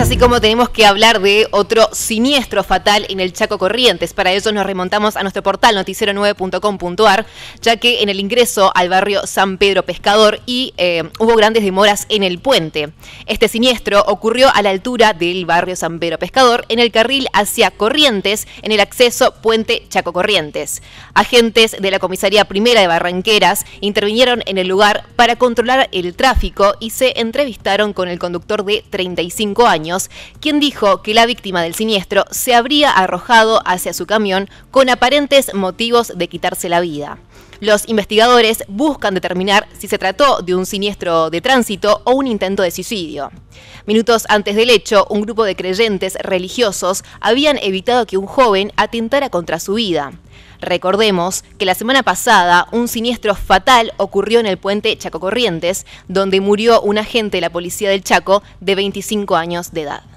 así como tenemos que hablar de otro siniestro fatal en el Chaco Corrientes. Para eso nos remontamos a nuestro portal noticiero9.com.ar, ya que en el ingreso al barrio San Pedro Pescador y eh, hubo grandes demoras en el puente. Este siniestro ocurrió a la altura del barrio San Pedro Pescador, en el carril hacia Corrientes, en el acceso Puente Chaco Corrientes. Agentes de la Comisaría Primera de Barranqueras intervinieron en el lugar para controlar el tráfico y se entrevistaron con el conductor de 35 años quien dijo que la víctima del siniestro se habría arrojado hacia su camión con aparentes motivos de quitarse la vida. Los investigadores buscan determinar si se trató de un siniestro de tránsito o un intento de suicidio. Minutos antes del hecho, un grupo de creyentes religiosos habían evitado que un joven atentara contra su vida. Recordemos que la semana pasada un siniestro fatal ocurrió en el puente Chaco Corrientes, donde murió un agente de la policía del Chaco de 25 años de edad.